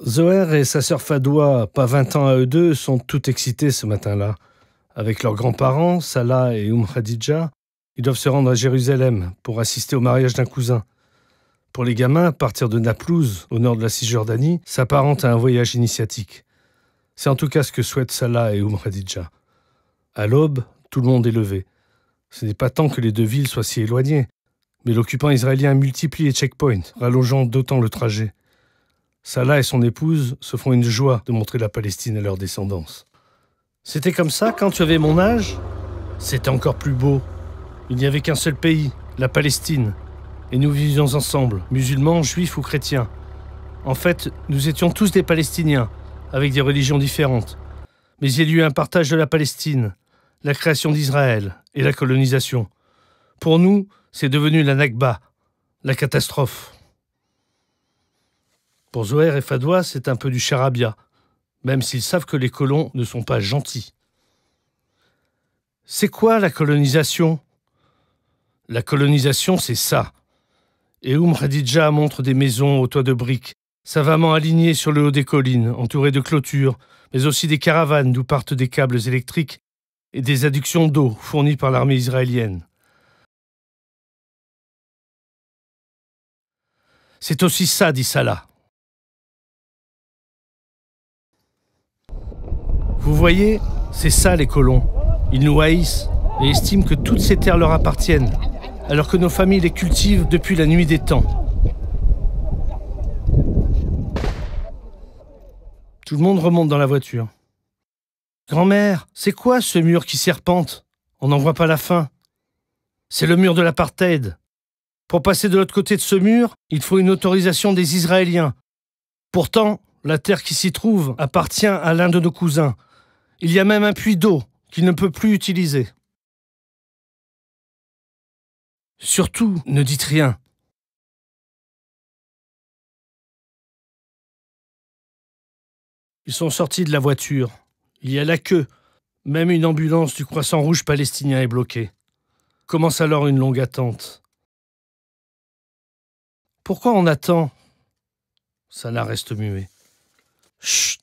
Zoher et sa sœur Fadwa, pas 20 ans à eux deux, sont toutes excités ce matin-là. Avec leurs grands-parents, Salah et Oum Khadija, ils doivent se rendre à Jérusalem pour assister au mariage d'un cousin. Pour les gamins, partir de Naplouse, au nord de la Cisjordanie, s'apparente à un voyage initiatique. C'est en tout cas ce que souhaitent Salah et Oum Khadija. À l'aube, tout le monde est levé. Ce n'est pas tant que les deux villes soient si éloignées, mais l'occupant israélien multiplie les checkpoints, rallongeant d'autant le trajet. Salah et son épouse se font une joie de montrer la Palestine à leur descendance. C'était comme ça quand tu avais mon âge C'était encore plus beau. Il n'y avait qu'un seul pays, la Palestine. Et nous vivions ensemble, musulmans, juifs ou chrétiens. En fait, nous étions tous des Palestiniens, avec des religions différentes. Mais il y a eu un partage de la Palestine, la création d'Israël et la colonisation. Pour nous, c'est devenu la Nakba, la catastrophe. Pour Zoher et Fadwa, c'est un peu du charabia, même s'ils savent que les colons ne sont pas gentils. C'est quoi la colonisation La colonisation, c'est ça. Et Oum montre des maisons aux toits de briques, savamment alignées sur le haut des collines, entourées de clôtures, mais aussi des caravanes d'où partent des câbles électriques et des adductions d'eau fournies par l'armée israélienne. C'est aussi ça, dit Salah. Vous voyez, c'est ça les colons. Ils nous haïssent et estiment que toutes ces terres leur appartiennent, alors que nos familles les cultivent depuis la nuit des temps. Tout le monde remonte dans la voiture. Grand-mère, c'est quoi ce mur qui serpente On n'en voit pas la fin. C'est le mur de l'apartheid. Pour passer de l'autre côté de ce mur, il faut une autorisation des Israéliens. Pourtant, la terre qui s'y trouve appartient à l'un de nos cousins, il y a même un puits d'eau qu'il ne peut plus utiliser. Surtout, ne dites rien. Ils sont sortis de la voiture. Il y a la queue. Même une ambulance du Croissant Rouge palestinien est bloquée. Commence alors une longue attente. Pourquoi on attend Salah reste muet. Chut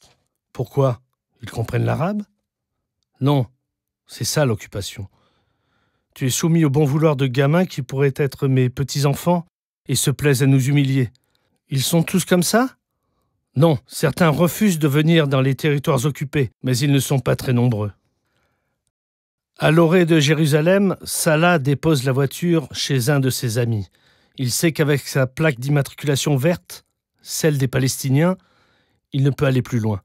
Pourquoi ils comprennent l'arabe Non, c'est ça l'occupation. Tu es soumis au bon vouloir de gamins qui pourraient être mes petits-enfants et se plaisent à nous humilier. Ils sont tous comme ça Non, certains refusent de venir dans les territoires occupés, mais ils ne sont pas très nombreux. À l'orée de Jérusalem, Salah dépose la voiture chez un de ses amis. Il sait qu'avec sa plaque d'immatriculation verte, celle des Palestiniens, il ne peut aller plus loin.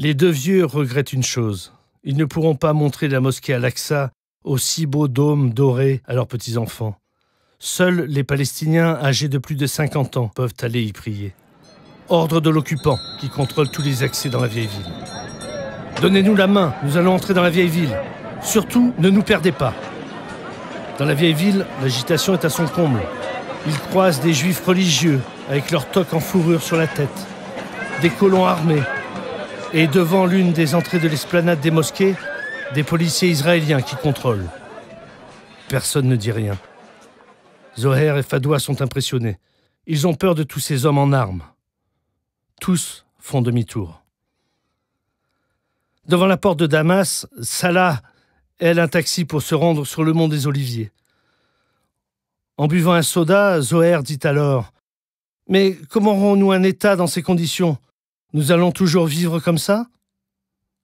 Les deux vieux regrettent une chose. Ils ne pourront pas montrer la mosquée Al-Aqsa aux si beaux dômes dorés à leurs petits-enfants. Seuls les Palestiniens âgés de plus de 50 ans peuvent aller y prier. Ordre de l'occupant qui contrôle tous les accès dans la vieille ville. Donnez-nous la main, nous allons entrer dans la vieille ville. Surtout, ne nous perdez pas. Dans la vieille ville, l'agitation est à son comble. Ils croisent des juifs religieux avec leurs toques en fourrure sur la tête, des colons armés et devant l'une des entrées de l'esplanade des mosquées, des policiers israéliens qui contrôlent. Personne ne dit rien. Zoher et Fadoua sont impressionnés. Ils ont peur de tous ces hommes en armes. Tous font demi-tour. Devant la porte de Damas, Salah elle un taxi pour se rendre sur le mont des Oliviers. En buvant un soda, Zoher dit alors Mais comment aurons-nous un État dans ces conditions nous allons toujours vivre comme ça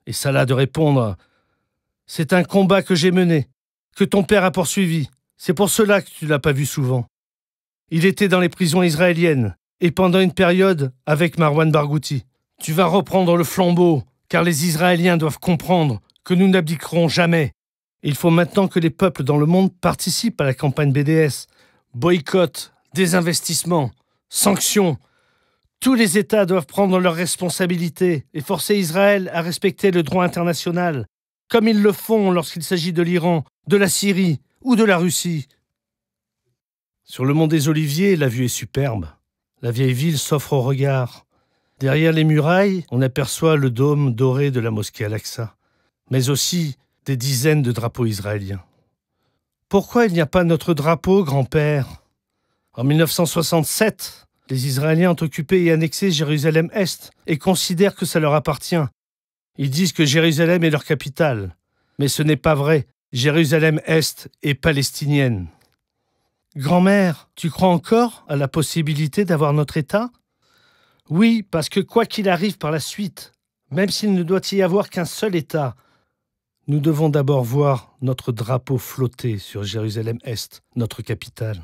Et Salah de répondre C'est un combat que j'ai mené, que ton père a poursuivi. C'est pour cela que tu l'as pas vu souvent. Il était dans les prisons israéliennes et pendant une période avec Marwan Barghouti. Tu vas reprendre le flambeau, car les Israéliens doivent comprendre que nous n'abdiquerons jamais. Il faut maintenant que les peuples dans le monde participent à la campagne BDS. Boycott, désinvestissement, sanctions, tous les États doivent prendre leurs responsabilités et forcer Israël à respecter le droit international, comme ils le font lorsqu'il s'agit de l'Iran, de la Syrie ou de la Russie. Sur le mont des Oliviers, la vue est superbe. La vieille ville s'offre au regard. Derrière les murailles, on aperçoit le dôme doré de la mosquée Al-Aqsa, mais aussi des dizaines de drapeaux israéliens. Pourquoi il n'y a pas notre drapeau, grand-père En 1967, les Israéliens ont occupé et annexé Jérusalem-Est et considèrent que ça leur appartient. Ils disent que Jérusalem est leur capitale. Mais ce n'est pas vrai. Jérusalem-Est est palestinienne. Grand-mère, tu crois encore à la possibilité d'avoir notre État Oui, parce que quoi qu'il arrive par la suite, même s'il ne doit y avoir qu'un seul État, nous devons d'abord voir notre drapeau flotter sur Jérusalem-Est, notre capitale.